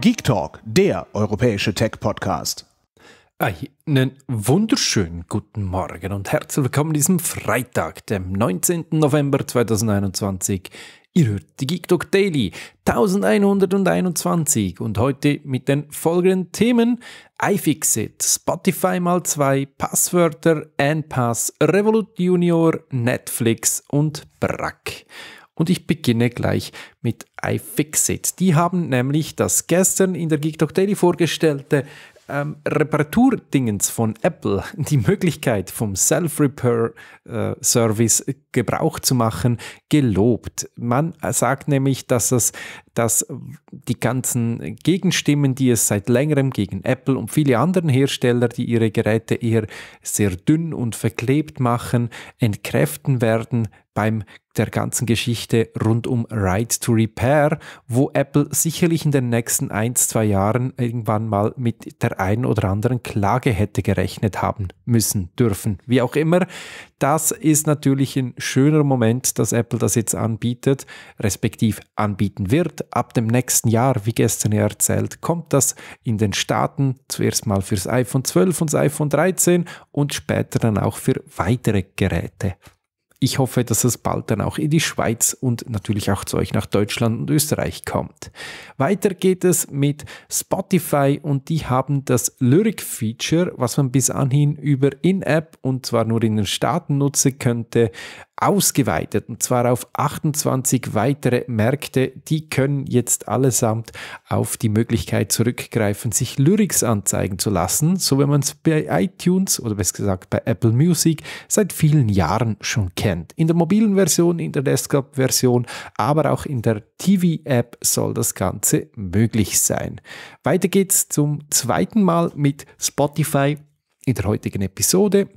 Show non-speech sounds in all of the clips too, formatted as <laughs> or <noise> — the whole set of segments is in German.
Geek Talk, der europäische Tech-Podcast. Einen wunderschönen guten Morgen und herzlich willkommen an diesem Freitag, dem 19. November 2021. Ihr hört die Geek Talk Daily 1121 und heute mit den folgenden Themen: iFixit, Spotify mal 2, Passwörter, NPass, Revolut Junior, Netflix und Brack. Und ich beginne gleich mit iFixit. Die haben nämlich das gestern in der Geek Talk Daily vorgestellte ähm, Reparaturdingens von Apple <laughs> die Möglichkeit vom Self-Repair-Service äh, Gebrauch zu machen, gelobt. Man äh, sagt nämlich, dass es dass die ganzen Gegenstimmen, die es seit längerem gegen Apple und viele anderen Hersteller, die ihre Geräte eher sehr dünn und verklebt machen, entkräften werden, beim der ganzen Geschichte rund um Right to Repair, wo Apple sicherlich in den nächsten ein, zwei Jahren irgendwann mal mit der einen oder anderen Klage hätte gerechnet haben müssen, dürfen, wie auch immer. Das ist natürlich ein schöner Moment, dass Apple das jetzt anbietet, respektiv anbieten wird. Ab dem nächsten Jahr, wie gestern erzählt, kommt das in den Staaten zuerst mal fürs iPhone 12 und das iPhone 13 und später dann auch für weitere Geräte. Ich hoffe, dass es bald dann auch in die Schweiz und natürlich auch zu euch nach Deutschland und Österreich kommt. Weiter geht es mit Spotify und die haben das Lyric-Feature, was man bis anhin über In-App und zwar nur in den Staaten nutzen könnte, ausgeweitet und zwar auf 28 weitere Märkte. Die können jetzt allesamt auf die Möglichkeit zurückgreifen, sich Lyrics anzeigen zu lassen, so wie man es bei iTunes oder besser gesagt bei Apple Music seit vielen Jahren schon kennt. In der mobilen Version, in der Desktop-Version, aber auch in der TV-App soll das Ganze möglich sein. Weiter geht's zum zweiten Mal mit Spotify in der heutigen Episode.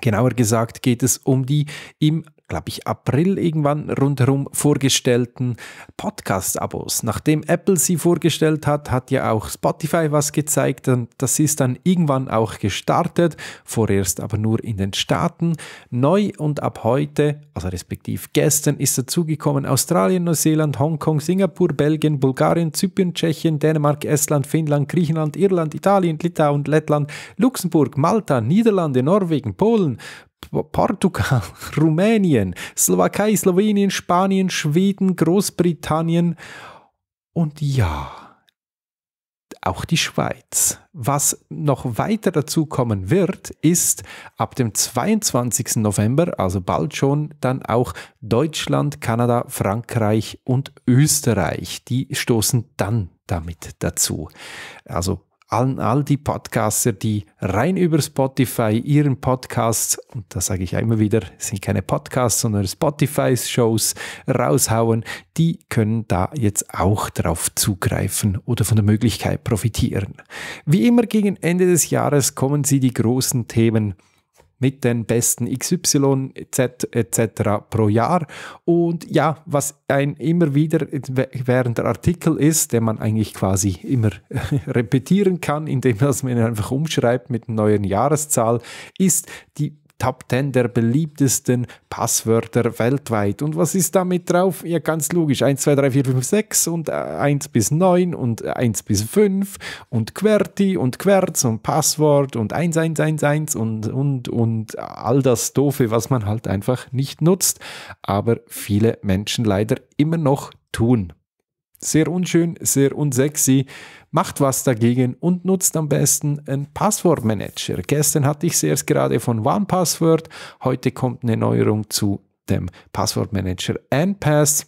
Genauer gesagt geht es um die im glaube ich, April irgendwann rundherum vorgestellten Podcast-Abos. Nachdem Apple sie vorgestellt hat, hat ja auch Spotify was gezeigt und das ist dann irgendwann auch gestartet, vorerst aber nur in den Staaten. Neu und ab heute, also respektiv gestern, ist dazugekommen Australien, Neuseeland, Hongkong, Singapur, Belgien, Bulgarien, Zypern, Tschechien, Dänemark, Estland, Finnland, Griechenland, Irland, Italien, Litauen, Lettland, Luxemburg, Malta, Niederlande, Norwegen, Polen, Polen, Portugal, <laughs> Rumänien, Slowakei, Slowenien, Spanien, Schweden, Großbritannien und ja, auch die Schweiz. Was noch weiter dazu kommen wird, ist ab dem 22. November, also bald schon, dann auch Deutschland, Kanada, Frankreich und Österreich. Die stoßen dann damit dazu. Also allen all die Podcaster, die rein über Spotify ihren Podcasts, und das sage ich immer wieder, sind keine Podcasts, sondern Spotify-Shows raushauen, die können da jetzt auch drauf zugreifen oder von der Möglichkeit profitieren. Wie immer gegen Ende des Jahres kommen sie die großen Themen mit den besten XY etc. etc. pro Jahr. Und ja, was ein immer wieder währender Artikel ist, den man eigentlich quasi immer <laughs> repetieren kann, indem man einfach umschreibt mit einer neuen Jahreszahl, ist die Top 10 der beliebtesten Passwörter weltweit. Und was ist damit drauf? Ja, ganz logisch. 1, 2, 3, 4, 5, 6 und 1 äh, bis 9 und 1 äh, bis 5 und QWERTY und QWERTZ und Passwort und 1111 und, und, und all das Doofe, was man halt einfach nicht nutzt, aber viele Menschen leider immer noch tun. Sehr unschön, sehr unsexy. Macht was dagegen und nutzt am besten einen Passwortmanager. Gestern hatte ich es erst gerade von OnePassword. Heute kommt eine Neuerung zu dem Passwortmanager NPass.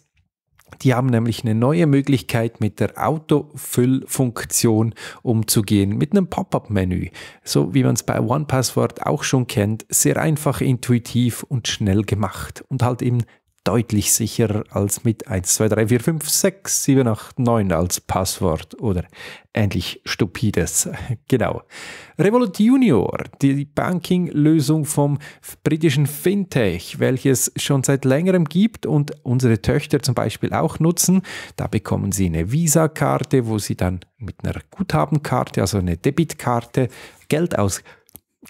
Die haben nämlich eine neue Möglichkeit mit der Autofüllfunktion umzugehen, mit einem Pop-up-Menü. So wie man es bei OnePassword auch schon kennt, sehr einfach, intuitiv und schnell gemacht und halt eben deutlich sicherer als mit 1, 2, 3, 4, 5, 6, 7, 8, 9 als Passwort oder ähnlich Stupides. <laughs> Genau. Revolut Junior, die Banking-Lösung vom britischen Fintech, welches schon seit längerem gibt und unsere Töchter zum Beispiel auch nutzen. Da bekommen sie eine Visa-Karte, wo sie dann mit einer Guthabenkarte, also eine Debitkarte, Geld aus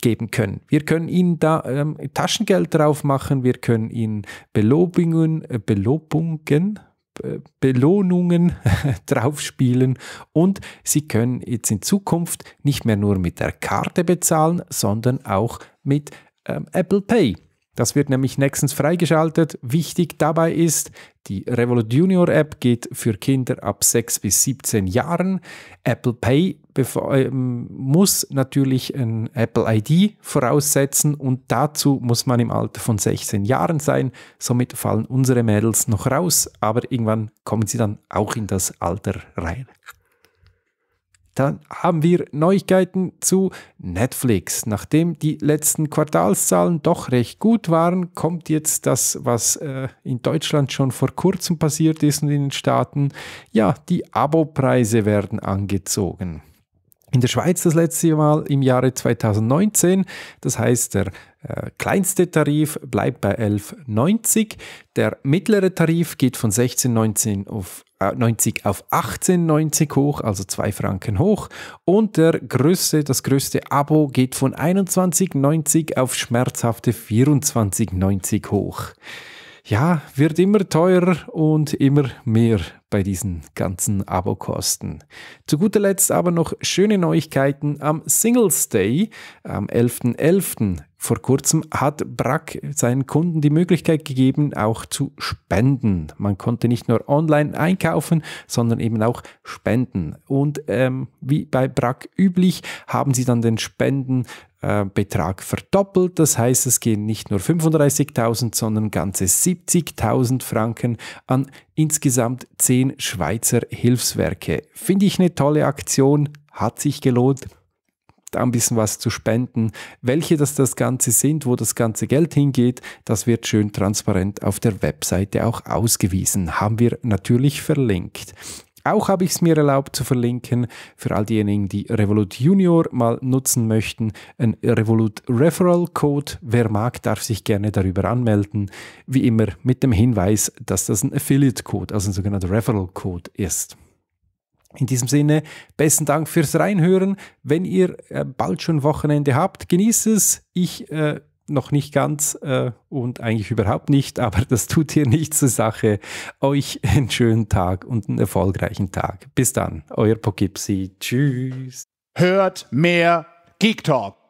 geben können. Wir können ihnen da ähm, Taschengeld drauf machen, wir können ihnen Belobungen, äh, Belobungen, äh, Belohnungen <laughs> draufspielen und sie können jetzt in Zukunft nicht mehr nur mit der Karte bezahlen, sondern auch mit ähm, Apple Pay. Das wird nämlich nächstens freigeschaltet. Wichtig dabei ist, die Revolut Junior App geht für Kinder ab 6 bis 17 Jahren. Apple Pay ähm, muss natürlich ein Apple ID voraussetzen und dazu muss man im Alter von 16 Jahren sein. Somit fallen unsere Mädels noch raus, aber irgendwann kommen sie dann auch in das Alter rein. Dann haben wir Neuigkeiten zu Netflix. Nachdem die letzten Quartalszahlen doch recht gut waren, kommt jetzt das, was äh, in Deutschland schon vor kurzem passiert ist und in den Staaten. Ja, die Abopreise werden angezogen. In der Schweiz das letzte Mal im Jahre 2019. Das heißt, der äh, kleinste Tarif bleibt bei 11,90. Der mittlere Tarif geht von 16,19 auf 90 äh, auf 18,90 hoch, also 2 Franken hoch. Und der größte, das größte Abo geht von 21,90 auf schmerzhafte 24,90 hoch. Ja, wird immer teurer und immer mehr bei diesen ganzen Abokosten. Zu guter Letzt aber noch schöne Neuigkeiten am Singles Day am 11.11. .11 vor kurzem hat Brack seinen Kunden die Möglichkeit gegeben, auch zu spenden. Man konnte nicht nur online einkaufen, sondern eben auch spenden. Und ähm, wie bei Brack üblich, haben sie dann den Spenden Betrag äh, verdoppelt. Das heißt, es gehen nicht nur 35.000, sondern ganze 70.000 Franken an insgesamt 10 Schweizer Hilfswerke. Finde ich eine tolle Aktion, hat sich gelohnt da ein bisschen was zu spenden. Welche das das Ganze sind, wo das ganze Geld hingeht, das wird schön transparent auf der Webseite auch ausgewiesen. Haben wir natürlich verlinkt. Auch habe ich es mir erlaubt zu verlinken für all diejenigen, die Revolut Junior mal nutzen möchten, ein Revolut Referral Code. Wer mag, darf sich gerne darüber anmelden. Wie immer mit dem Hinweis, dass das ein Affiliate Code, also ein sogenannter Referral Code ist. In diesem Sinne, besten Dank fürs Reinhören. Wenn ihr äh, bald schon Wochenende habt, genießt es. Ich äh, noch nicht ganz äh, und eigentlich überhaupt nicht, aber <laughs> das tut hier nichts zur Sache. Euch einen schönen Tag und einen erfolgreichen Tag. Bis dann, euer Poughkeepsie. Tschüss. Hört mehr Geek Talk.